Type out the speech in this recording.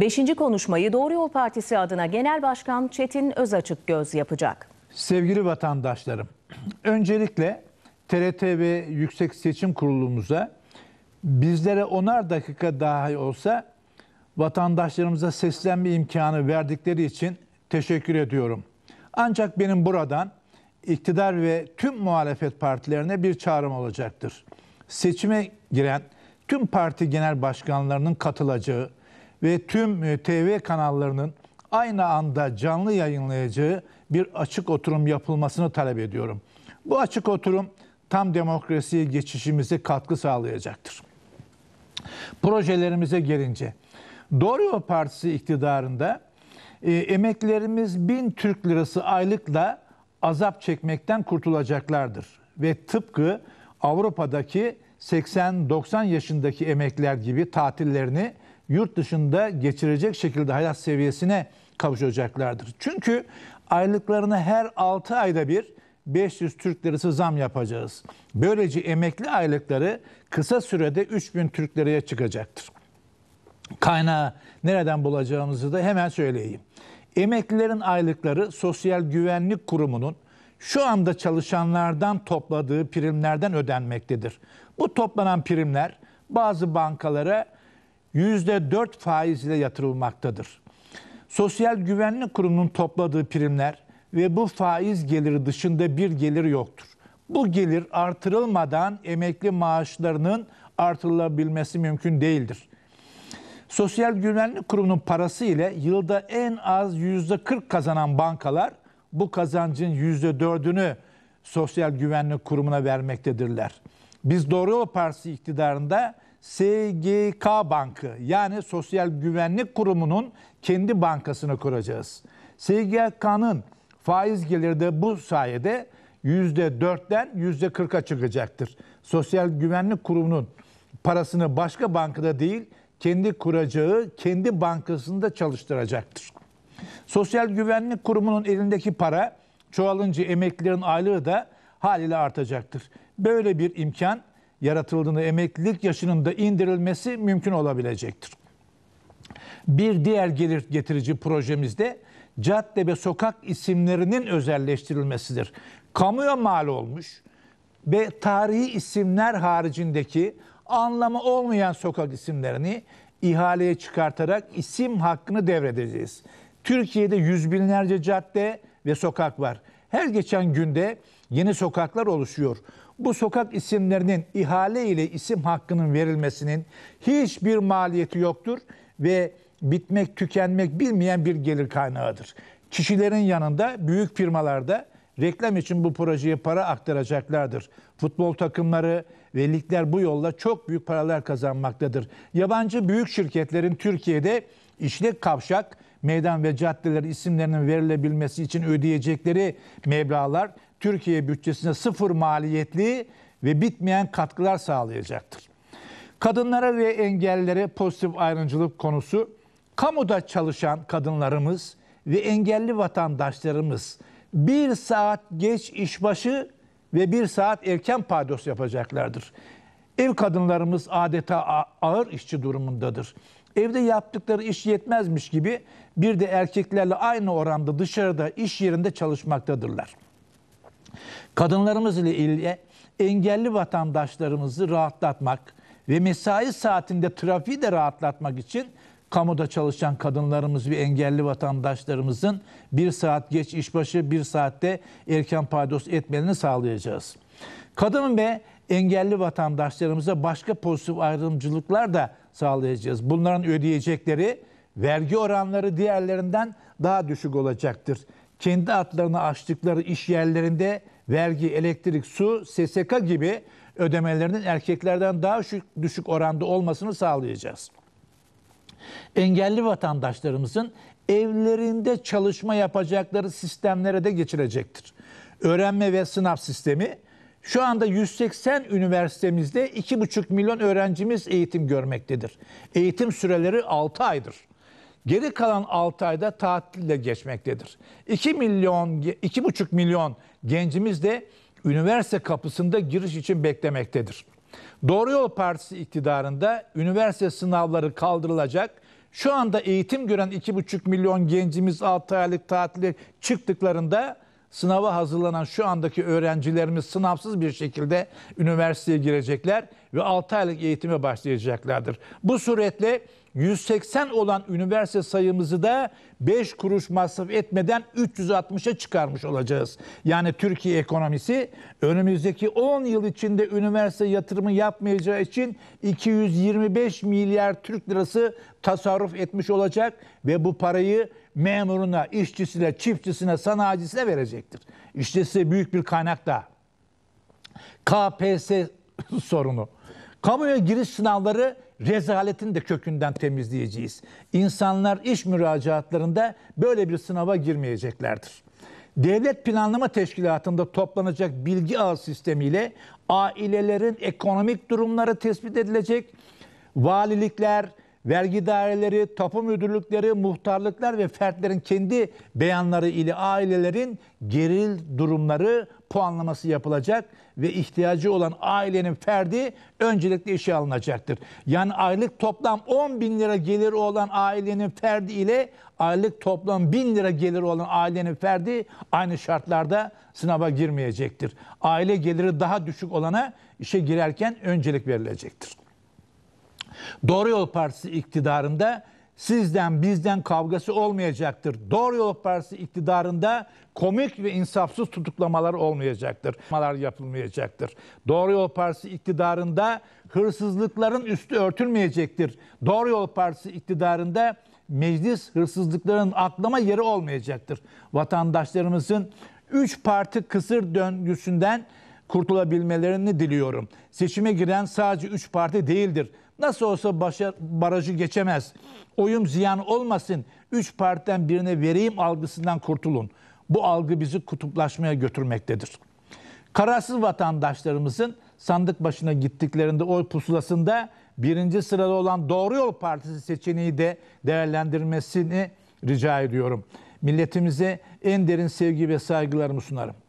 Beşinci konuşmayı Doğru Yol Partisi adına Genel Başkan Çetin Özaçık Göz yapacak. Sevgili vatandaşlarım, öncelikle TRT ve Yüksek Seçim Kurulumuza bizlere onar dakika daha olsa vatandaşlarımıza seslenme imkanı verdikleri için teşekkür ediyorum. Ancak benim buradan iktidar ve tüm muhalefet partilerine bir çağrım olacaktır. Seçime giren tüm parti genel başkanlarının katılacağı ve tüm e, TV kanallarının aynı anda canlı yayınlayacağı bir açık oturum yapılmasını talep ediyorum. Bu açık oturum tam demokrasiye geçişimize katkı sağlayacaktır. Projelerimize gelince, Doğru Partisi iktidarında e, emeklerimiz bin Türk lirası aylıkla azap çekmekten kurtulacaklardır. Ve tıpkı Avrupa'daki 80-90 yaşındaki emekler gibi tatillerini yurt dışında geçirecek şekilde hayat seviyesine kavuşacaklardır. Çünkü aylıklarına her 6 ayda bir 500 Türk lirası zam yapacağız. Böylece emekli aylıkları kısa sürede 3000 Türk liraya çıkacaktır. Kaynağı nereden bulacağımızı da hemen söyleyeyim. Emeklilerin aylıkları Sosyal Güvenlik Kurumu'nun şu anda çalışanlardan topladığı primlerden ödenmektedir. Bu toplanan primler bazı bankalara %4 faiz ile yatırılmaktadır. Sosyal Güvenlik Kurumu'nun topladığı primler ve bu faiz geliri dışında bir gelir yoktur. Bu gelir artırılmadan emekli maaşlarının artırılabilmesi mümkün değildir. Sosyal Güvenlik Kurumu'nun parası ile yılda en az %40 kazanan bankalar bu kazancın %4'ünü Sosyal Güvenlik Kurumu'na vermektedirler. Biz Doğru Yol Partisi iktidarında SGK Bankı yani Sosyal Güvenlik Kurumu'nun kendi bankasını kuracağız. SGK'nın faiz geliri de bu sayede %4'ten %40'a çıkacaktır. Sosyal Güvenlik Kurumu'nun parasını başka bankada değil, kendi kuracağı, kendi bankasında çalıştıracaktır. Sosyal Güvenlik Kurumu'nun elindeki para çoğalınca emeklilerin aylığı da haliyle artacaktır. Böyle bir imkan Yaratıldığını emeklilik yaşının da indirilmesi mümkün olabilecektir. Bir diğer gelir getirici projemizde cadde ve sokak isimlerinin özelleştirilmesidir. Kamuya mal olmuş ve tarihi isimler haricindeki anlamı olmayan sokak isimlerini ihaleye çıkartarak isim hakkını devredeceğiz. Türkiye'de yüz binlerce cadde ve sokak var. Her geçen günde yeni sokaklar oluşuyor bu sokak isimlerinin ihale ile isim hakkının verilmesinin hiçbir maliyeti yoktur ve bitmek, tükenmek bilmeyen bir gelir kaynağıdır. Kişilerin yanında büyük firmalarda reklam için bu projeye para aktaracaklardır. Futbol takımları ve ligler bu yolla çok büyük paralar kazanmaktadır. Yabancı büyük şirketlerin Türkiye'de işlek kavşak, meydan ve caddeler isimlerinin verilebilmesi için ödeyecekleri meblalar Türkiye bütçesine sıfır maliyetli ve bitmeyen katkılar sağlayacaktır. Kadınlara ve engellilere pozitif ayrımcılık konusu, kamuda çalışan kadınlarımız ve engelli vatandaşlarımız bir saat geç işbaşı ve bir saat erken paydos yapacaklardır. Ev kadınlarımız adeta ağır işçi durumundadır. Evde yaptıkları iş yetmezmiş gibi bir de erkeklerle aynı oranda dışarıda iş yerinde çalışmaktadırlar. Kadınlarımız ile ilgili engelli vatandaşlarımızı rahatlatmak ve mesai saatinde trafiği de rahatlatmak için kamuda çalışan kadınlarımız ve engelli vatandaşlarımızın bir saat geç işbaşı bir saatte erken paydos etmelerini sağlayacağız. Kadın ve engelli vatandaşlarımıza başka pozitif ayrımcılıklar da sağlayacağız. Bunların ödeyecekleri vergi oranları diğerlerinden daha düşük olacaktır kendi adlarını açtıkları iş yerlerinde vergi, elektrik, su, SSK gibi ödemelerinin erkeklerden daha düşük oranda olmasını sağlayacağız. Engelli vatandaşlarımızın evlerinde çalışma yapacakları sistemlere de geçilecektir. Öğrenme ve sınav sistemi şu anda 180 üniversitemizde 2,5 milyon öğrencimiz eğitim görmektedir. Eğitim süreleri 6 aydır. Geri kalan 6 ayda tatille geçmektedir. 2 milyon 2,5 milyon gencimiz de üniversite kapısında giriş için beklemektedir. Doğru Yol Partisi iktidarında üniversite sınavları kaldırılacak. Şu anda eğitim gören 2,5 milyon gencimiz 6 aylık tatile çıktıklarında sınava hazırlanan şu andaki öğrencilerimiz sınavsız bir şekilde üniversiteye girecekler ve 6 aylık eğitime başlayacaklardır. Bu suretle 180 olan üniversite sayımızı da 5 kuruş masraf etmeden 360'a çıkarmış olacağız. Yani Türkiye ekonomisi önümüzdeki 10 yıl içinde üniversite yatırımı yapmayacağı için 225 milyar Türk lirası tasarruf etmiş olacak ve bu parayı memuruna, işçisine, çiftçisine, sanayicisine verecektir. İşte size büyük bir kaynak da. KPS sorunu. Kamuya giriş sınavları rezaletin de kökünden temizleyeceğiz. İnsanlar iş müracaatlarında böyle bir sınava girmeyeceklerdir. Devlet Planlama Teşkilatı'nda toplanacak bilgi ağ sistemiyle ailelerin ekonomik durumları tespit edilecek. Valilikler, vergi daireleri, tapu müdürlükleri, muhtarlıklar ve fertlerin kendi beyanları ile ailelerin geril durumları puanlaması yapılacak ve ihtiyacı olan ailenin ferdi öncelikle işe alınacaktır. Yani aylık toplam 10 bin lira geliri olan ailenin ferdi ile aylık toplam 1000 lira geliri olan ailenin ferdi aynı şartlarda sınava girmeyecektir. Aile geliri daha düşük olana işe girerken öncelik verilecektir. Doğru Yol Partisi iktidarında sizden bizden kavgası olmayacaktır. Doğru Yol Partisi iktidarında komik ve insafsız tutuklamalar olmayacaktır. Malar yapılmayacaktır. Doğru Yol Partisi iktidarında hırsızlıkların üstü örtülmeyecektir. Doğru Yol Partisi iktidarında meclis hırsızlıkların atlama yeri olmayacaktır. Vatandaşlarımızın üç parti kısır döngüsünden kurtulabilmelerini diliyorum. Seçime giren sadece 3 parti değildir. Nasıl olsa başa, barajı geçemez. Oyum ziyan olmasın. 3 partiden birine vereyim algısından kurtulun. Bu algı bizi kutuplaşmaya götürmektedir. Kararsız vatandaşlarımızın sandık başına gittiklerinde oy pusulasında birinci sırada olan Doğru Yol Partisi seçeneği de değerlendirmesini rica ediyorum. Milletimize en derin sevgi ve saygılarımı sunarım.